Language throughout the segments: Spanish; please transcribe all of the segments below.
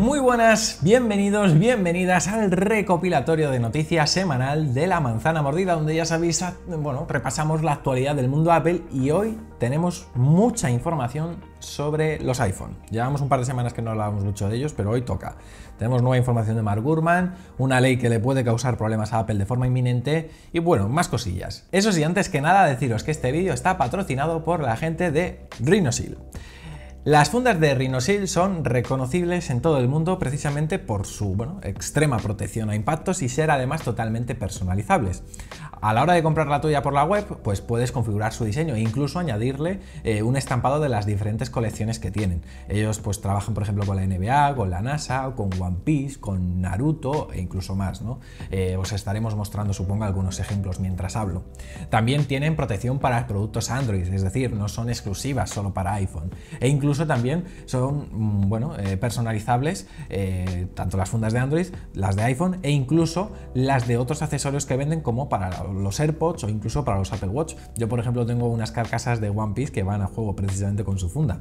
Muy buenas, bienvenidos, bienvenidas al recopilatorio de noticias semanal de la manzana mordida, donde ya sabéis, ah, bueno, repasamos la actualidad del mundo Apple y hoy tenemos mucha información sobre los iPhone. Llevamos un par de semanas que no hablábamos mucho de ellos, pero hoy toca. Tenemos nueva información de Mark Gurman, una ley que le puede causar problemas a Apple de forma inminente y bueno, más cosillas. Eso sí, antes que nada deciros que este vídeo está patrocinado por la gente de Rhinosil. Las fundas de Rhinosil son reconocibles en todo el mundo precisamente por su extrema protección a impactos y ser además totalmente personalizables. A la hora de comprar la tuya por la web, pues puedes configurar su diseño e incluso añadirle eh, un estampado de las diferentes colecciones que tienen. Ellos pues trabajan por ejemplo con la NBA, con la NASA, con One Piece, con Naruto e incluso más. Eh, os estaremos mostrando supongo algunos ejemplos mientras hablo. También tienen protección para productos Android, es decir, no son exclusivas solo para iPhone. E incluso incluso también son mm, bueno, eh, personalizables eh, tanto las fundas de Android, las de iPhone e incluso las de otros accesorios que venden como para los AirPods o incluso para los Apple Watch. Yo por ejemplo tengo unas carcasas de One Piece que van a juego precisamente con su funda.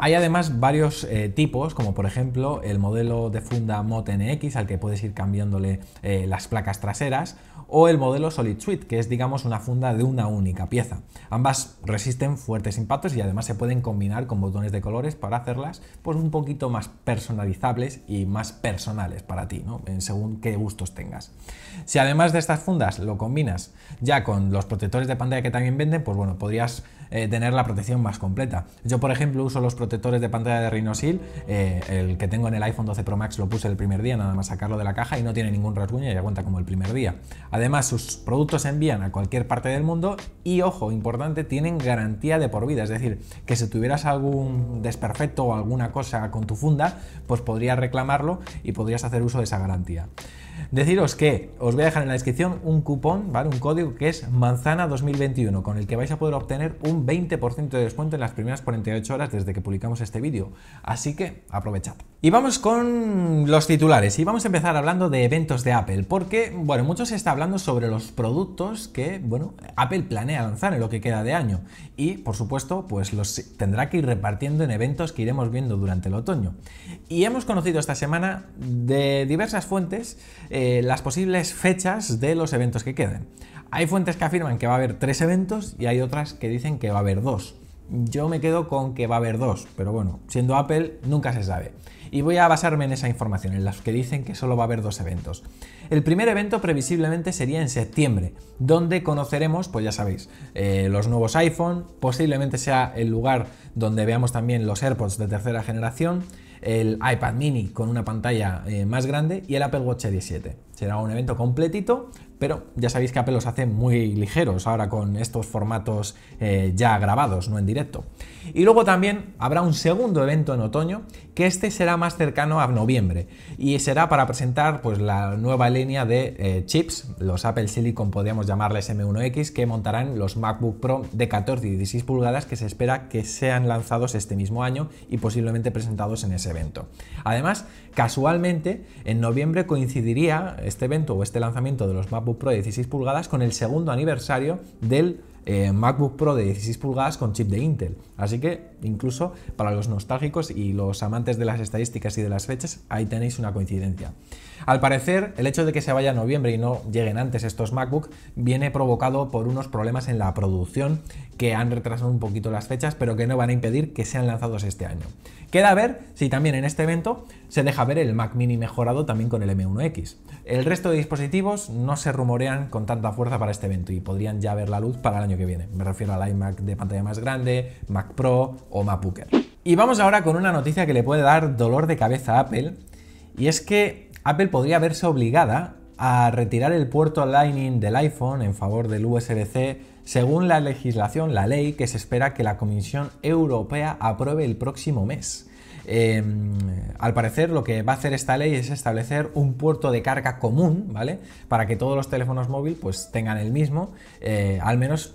Hay además varios eh, tipos como por ejemplo el modelo de funda Mot NX al que puedes ir cambiándole las placas traseras o el modelo Solid Suite que es digamos una funda de una única pieza. Ambas resisten fuertes impactos y además se pueden combinar con botones de colores para hacerlas pues un poquito más personalizables y más personales para ti, ¿no? En según qué gustos tengas. Si además de estas fundas lo combinas ya con los protectores de pantalla que también venden, pues bueno, podrías eh, tener la protección más completa. Yo, por ejemplo, uso los protectores de pantalla de Rhinosil, eh, el que tengo en el iPhone 12 Pro Max lo puse el primer día, nada más sacarlo de la caja y no tiene ningún rasguño y cuenta como el primer día. Además, sus productos se envían a cualquier parte del mundo y, ojo, importante, tienen garantía de por vida, es decir, que si tuvieras algún desperfecto o alguna cosa con tu funda, pues podrías reclamarlo y podrías hacer uso de esa garantía. Deciros que os voy a dejar en la descripción un cupón, ¿vale? Un código que es manzana2021, con el que vais a poder obtener un 20% de descuento en las primeras 48 horas desde que publicamos este vídeo. Así que aprovechad. Y vamos con los titulares y vamos a empezar hablando de eventos de Apple, porque, bueno, mucho se está hablando sobre los productos que, bueno, Apple planea lanzar en lo que queda de año y, por supuesto, pues los tendrá que ir repartiendo en eventos que iremos viendo durante el otoño. Y hemos conocido esta semana de diversas fuentes eh, las posibles fechas de los eventos que queden. Hay fuentes que afirman que va a haber tres eventos y hay otras que dicen que va a haber dos. Yo me quedo con que va a haber dos, pero bueno, siendo Apple nunca se sabe y voy a basarme en esa información, en las que dicen que solo va a haber dos eventos. El primer evento previsiblemente sería en septiembre, donde conoceremos, pues ya sabéis, eh, los nuevos iPhone, posiblemente sea el lugar donde veamos también los AirPods de tercera generación, el iPad mini con una pantalla eh, más grande y el Apple Watch 17. Será un evento completito, pero ya sabéis que Apple los hace muy ligeros ahora con estos formatos eh, ya grabados, no en directo. Y luego también habrá un segundo evento en otoño, que este será más cercano a noviembre y será para presentar pues, la nueva línea de eh, chips, los Apple Silicon podríamos llamarles M1X, que montarán los MacBook Pro de 14 y 16 pulgadas que se espera que sean lanzados este mismo año y posiblemente presentados en ese evento. Además, casualmente, en noviembre coincidiría este evento o este lanzamiento de los MacBook Pro de 16 pulgadas con el segundo aniversario del eh, MacBook Pro de 16 pulgadas con chip de Intel. Así que incluso para los nostálgicos y los amantes de las estadísticas y de las fechas, ahí tenéis una coincidencia. Al parecer, el hecho de que se vaya a noviembre y no lleguen antes estos MacBook viene provocado por unos problemas en la producción que han retrasado un poquito las fechas, pero que no van a impedir que sean lanzados este año. Queda a ver si también en este evento se deja ver el Mac mini mejorado también con el M1X. El resto de dispositivos no se rumorean con tanta fuerza para este evento y podrían ya ver la luz para el año que viene. Me refiero al iMac de pantalla más grande, Mac Pro o MacBooker. Y vamos ahora con una noticia que le puede dar dolor de cabeza a Apple y es que Apple podría verse obligada a retirar el puerto Lightning del iPhone en favor del USB-C según la legislación, la ley que se espera que la Comisión Europea apruebe el próximo mes. Em, al parecer lo que va a hacer esta ley es establecer un puerto de carga común, ¿vale? Para que todos los teléfonos móviles pues, tengan el mismo, eh, al menos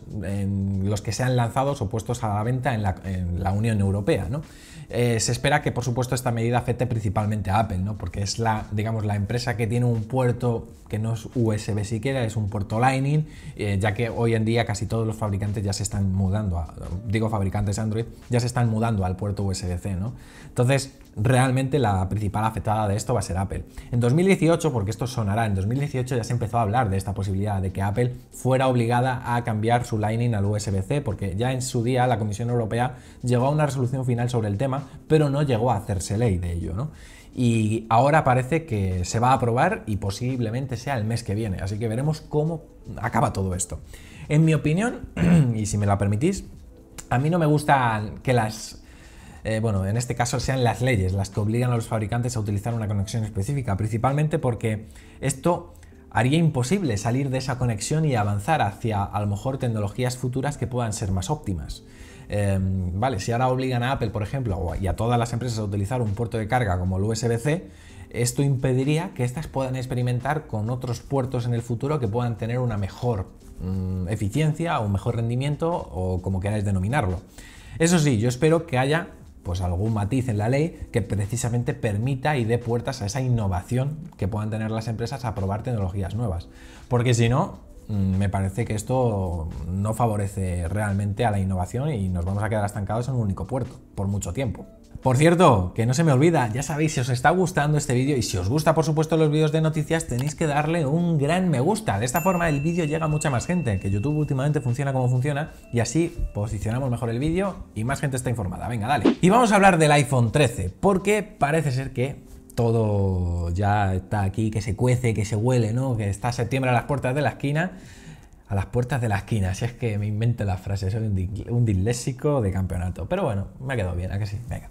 los que sean lanzados o puestos a la venta en la, Unión Europea, ¿no? Eh, se espera que, por supuesto, esta medida afecte principalmente a Apple, ¿no? Porque es la, digamos, la empresa que tiene un puerto que no es USB siquiera, es un puerto Lightning, eh, ya que hoy en día casi todos los fabricantes ya se están mudando, digo fabricantes Android, ya se están mudando al puerto USB-C, ¿no? Entonces, realmente la principal afectada de esto va a ser Apple. En 2018, porque esto sonará, en 2018 ya se empezó a hablar de esta posibilidad de que Apple fuera obligada a cambiar su Lightning al USB-C, porque ya en su día la Comisión Europea llegó a una resolución final sobre el tema, pero no llegó a hacerse ley de ello, ¿no? Y ahora parece que se va a aprobar y posiblemente sea el mes que viene, así que veremos cómo acaba todo esto. En mi opinión, y si me la permitís, a mí no me gusta que las eh, bueno, en este caso sean las leyes las que obligan a los fabricantes a utilizar una conexión específica, principalmente porque esto haría imposible salir de esa conexión y avanzar hacia a lo mejor tecnologías futuras que puedan ser más óptimas. Em, vale, si ahora obligan a Apple, por ejemplo, y a todas las empresas a utilizar un puerto de carga como el USB-C, esto impediría que éstas puedan experimentar con otros puertos en el futuro que puedan tener una mejor mm, eficiencia o un mejor rendimiento o como queráis denominarlo. Eso sí, yo espero que haya pues algún matiz en la ley que precisamente permita y dé puertas a esa innovación que puedan tener las empresas a probar tecnologías nuevas. Porque si no, mm, me parece que esto no favorece realmente a la innovación y nos vamos a quedar estancados en un único puerto por mucho tiempo. Por cierto, que no se me olvida, ya sabéis, si os está gustando este vídeo y si os gusta por supuesto los vídeos de noticias, tenéis que darle un gran me gusta. De esta forma el vídeo llega a mucha más gente, que YouTube últimamente funciona como funciona y así posicionamos mejor el vídeo y más gente está informada. Venga, dale. Y vamos a hablar del iPhone 13, porque parece ser que todo ya está aquí, que se cuece, que se huele, ¿no? Que está septiembre a las puertas de la esquina a las puertas de la esquina. Si es que me invento la frase. soy un, disléxico de campeonato. Pero bueno, me ha quedado bien, ¿a que sí? Venga.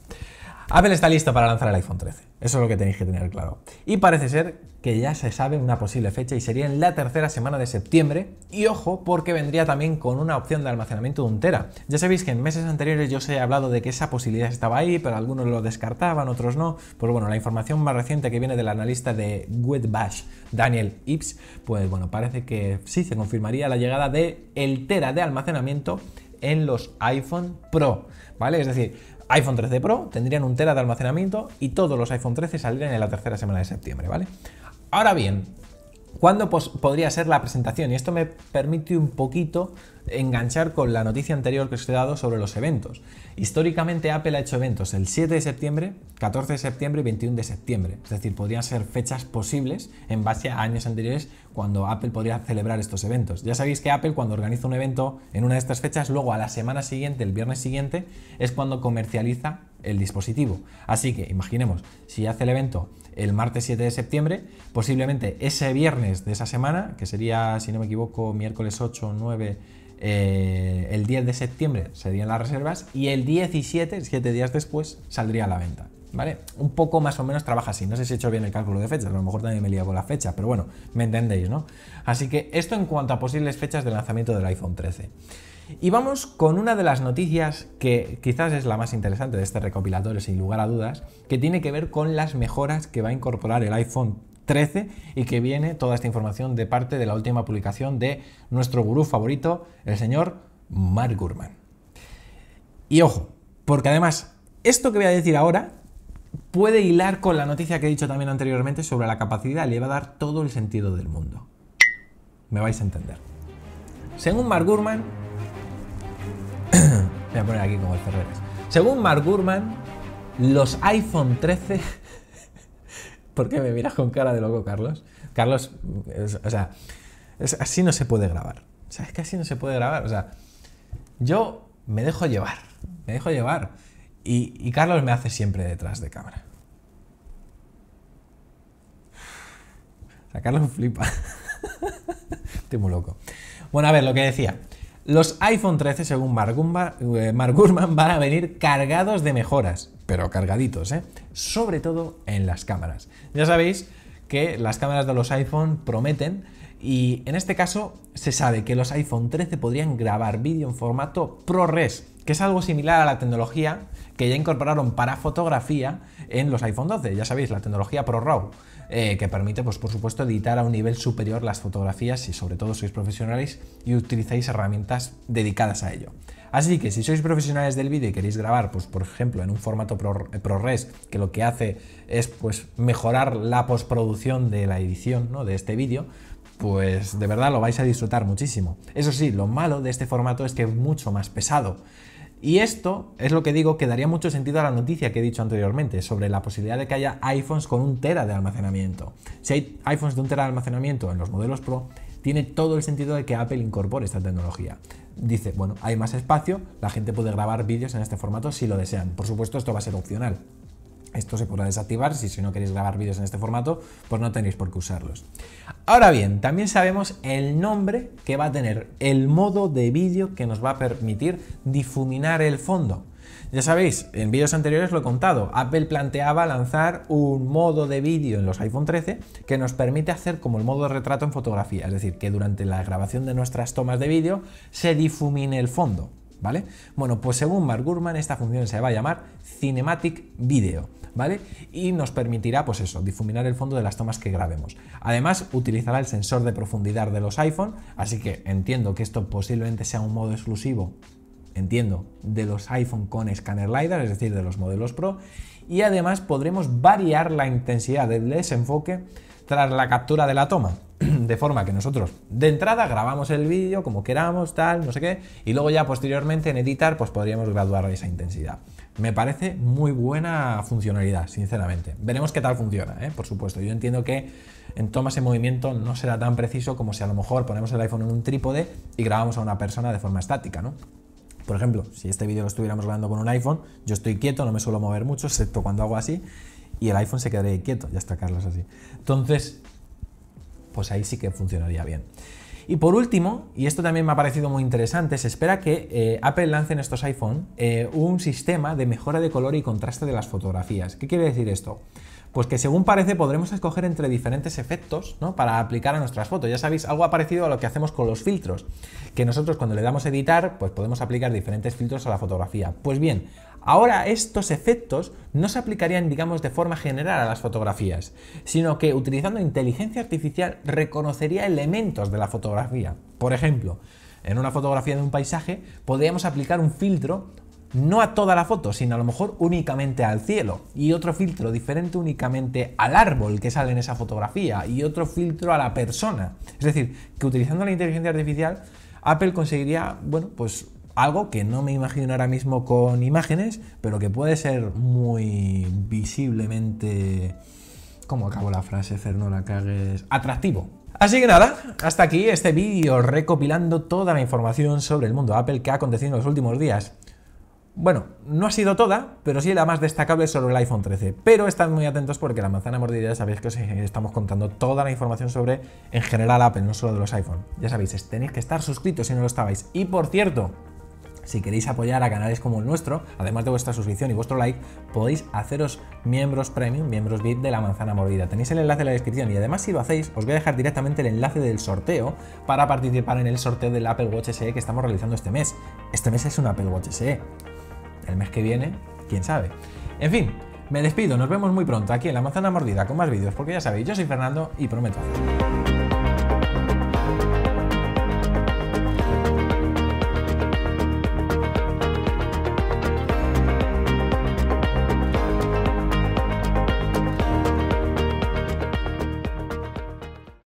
Apple está listo para lanzar el iPhone 13. Eso es lo que tenéis que tener claro. Y parece ser que ya se sabe una posible fecha y sería en la tercera semana de septiembre. Y ojo, porque vendría también con una opción de almacenamiento de un tera. Ya sabéis que en meses anteriores yo os he hablado de que esa posibilidad estaba ahí, pero algunos lo descartaban, otros no. Pues bueno, la información más reciente que viene del analista de Webbash, Daniel Ips, pues bueno, parece que sí se confirmaría la llegada de el tera de almacenamiento en los iPhone Pro, ¿vale? Es decir, iPhone 13 Pro tendrían un tera de almacenamiento y todos los iPhone 13 saldrían en la tercera semana de septiembre, ¿vale? Ahora bien, ¿cuándo podría ser la presentación? Y esto me permite un poquito enganchar con la noticia anterior que os he dado sobre los eventos. Históricamente Apple ha hecho eventos el 7 de septiembre, 14 de septiembre y 21 de septiembre. Es decir, podrían ser fechas posibles en base a años anteriores cuando Apple podría celebrar estos eventos. Ya sabéis que Apple cuando organiza un evento en una de estas fechas, luego a la semana siguiente, el viernes siguiente, es cuando comercializa el dispositivo. Así que imaginemos, si hace el evento el martes 7 de septiembre, posiblemente ese viernes de esa semana, que sería, si no me equivoco, miércoles 8 o 9, eh, el 10 de septiembre serían las reservas y el 17, 7 días después, saldría a la venta. ¿Vale? Un poco más o menos trabaja así. No sé si he hecho bien el cálculo de fechas, a lo mejor también me he liado con pero bueno, me entendéis, ¿no? Así que esto en cuanto a posibles fechas de lanzamiento del iPhone 13. Y vamos con una de las noticias que quizás es la más interesante de este recopilatorio, sin lugar a dudas, que tiene que ver con las mejoras que va a incorporar el iPhone 13 y que viene toda esta información de parte de la última publicación de nuestro gurú favorito, el señor Mark Gurman. Y ojo, porque además esto que voy a decir ahora puede hilar con la noticia que he dicho también anteriormente sobre la capacidad, le va a dar todo el sentido del mundo. Me vais a entender. Según Mark Gurman, voy a poner aquí como el Ferreres. Según Mark Gurman, los iPhone 13 ¿Por qué me miras con cara de loco, Carlos? Carlos, o sea, así no se puede grabar. ¿Sabes que así no se puede grabar. O sea, yo me dejo llevar, me dejo llevar. Y, y Carlos me hace siempre detrás de cámara. O sea, Carlos flipa. Estoy muy loco. Bueno, a ver, lo que decía. Los iPhone 13, según Mark Gurman, eh, van a venir cargados de mejoras, pero cargaditos, ¿eh? sobre todo en las cámaras. Ya sabéis que las cámaras de los iPhone prometen y en este caso se sabe que los iPhone 13 podrían grabar vídeo en formato ProRes, que es algo similar a la tecnología que ya incorporaron para fotografía en los iPhone 12, ya sabéis, la tecnología ProRAW. Eh, que permite, pues por supuesto, editar a un nivel superior las fotografías si sobre todo sois profesionales y utilizáis herramientas dedicadas a ello. Así que si sois profesionales del vídeo y queréis grabar, pues por ejemplo, en un formato eh, ProRes, que lo que hace es pues mejorar la postproducción de la edición ¿no? de este vídeo, pues de verdad lo vais a disfrutar muchísimo. Eso sí, lo malo de este formato es que es mucho más pesado. Y esto es lo que digo que daría mucho sentido a la noticia que he dicho anteriormente sobre la posibilidad de que haya iPhones con un tera de almacenamiento. Si hay iPhones de un tera de almacenamiento en los modelos Pro, tiene todo el sentido de que Apple incorpore esta tecnología. Dice, bueno, hay más espacio, la gente puede grabar vídeos en este formato si lo desean. Por supuesto, esto va a ser opcional. Esto se podrá desactivar si, si no queréis grabar vídeos en este formato, pues no tenéis por qué usarlos. Ahora bien, también sabemos el nombre que va a tener el modo de vídeo que nos va a permitir difuminar el fondo. Ya sabéis, en vídeos anteriores lo he contado, Apple planteaba lanzar un modo de vídeo en los iPhone 13 que nos permite hacer como el modo de retrato en fotografía, es decir, que durante la grabación de nuestras tomas de vídeo se difumine el fondo. ¿vale? Bueno, pues según Mark Gurman, esta función se va a llamar Cinematic Video, ¿vale? Y nos permitirá, pues eso, difuminar el fondo de las tomas que grabemos. Además, utilizará el sensor de profundidad de los iPhone, así que entiendo que esto posiblemente sea un modo exclusivo entiendo, de los iPhone con escáner LiDAR, es decir, de los modelos Pro, y además podremos variar la intensidad del desenfoque tras la captura de la toma. de forma que nosotros de entrada grabamos el vídeo como queramos, tal, no sé qué, y luego ya posteriormente en editar pues podríamos graduar esa intensidad. Me parece muy buena funcionalidad, sinceramente. Veremos qué tal funciona, ¿eh? por supuesto. Yo entiendo que en tomas en movimiento no será tan preciso como si a lo mejor ponemos el iPhone en un trípode y grabamos a una persona de forma estática, ¿no? Por ejemplo, si este vídeo lo estuviéramos grabando con un iPhone, yo estoy quieto, no me suelo mover mucho, excepto cuando hago así, y el iPhone se quedaría quieto, ya está Carlos así. Entonces, pues ahí sí que funcionaría bien. Y por último, y esto también me ha parecido muy interesante, se espera que eh, Apple lance en estos iPhone eh, un sistema de mejora de color y contraste de las fotografías. ¿Qué quiere decir esto? Pues que según parece podremos escoger entre diferentes efectos ¿no? para aplicar a nuestras fotos. Ya sabéis, algo ha parecido a lo que hacemos con los filtros que nosotros cuando le damos editar, pues podemos aplicar diferentes filtros a la fotografía. Pues bien, Ahora estos efectos no se aplicarían, digamos, de forma general a las fotografías, sino que utilizando inteligencia artificial reconocería elementos de la fotografía. Por ejemplo, en una fotografía de un paisaje podríamos aplicar un filtro no a toda la foto, sino a lo mejor únicamente al cielo, y otro filtro diferente únicamente al árbol que sale en esa fotografía, y otro filtro a la persona. Es decir, que utilizando la inteligencia artificial Apple conseguiría, bueno, pues algo que no me imagino ahora mismo con imágenes, pero que puede ser muy visiblemente... ¿Cómo acabo la frase, No la cagues. Atractivo. Así que nada, hasta aquí este vídeo recopilando toda la información sobre el mundo Apple que ha acontecido en los últimos días. Bueno, no ha sido toda, pero sí la más destacable sobre el iPhone 13. Pero estad muy atentos porque la manzana mordida ya sabéis que os estamos contando toda la información sobre en general Apple, no solo de los iPhone. Ya sabéis, tenéis que estar suscritos si no lo estabais. Y por cierto, si queréis apoyar a canales como el nuestro, además de vuestra suscripción y vuestro like, podéis haceros miembros premium, miembros VIP de la manzana mordida. Tenéis el enlace en la descripción y además si lo hacéis, os voy a dejar directamente el enlace del sorteo para participar en el sorteo del Apple Watch SE que estamos realizando este mes. Este mes es un Apple Watch SE el mes que viene, quién sabe. En fin, me despido, nos vemos muy pronto aquí en La Manzana Mordida con más vídeos, porque ya sabéis, yo soy Fernando y prometo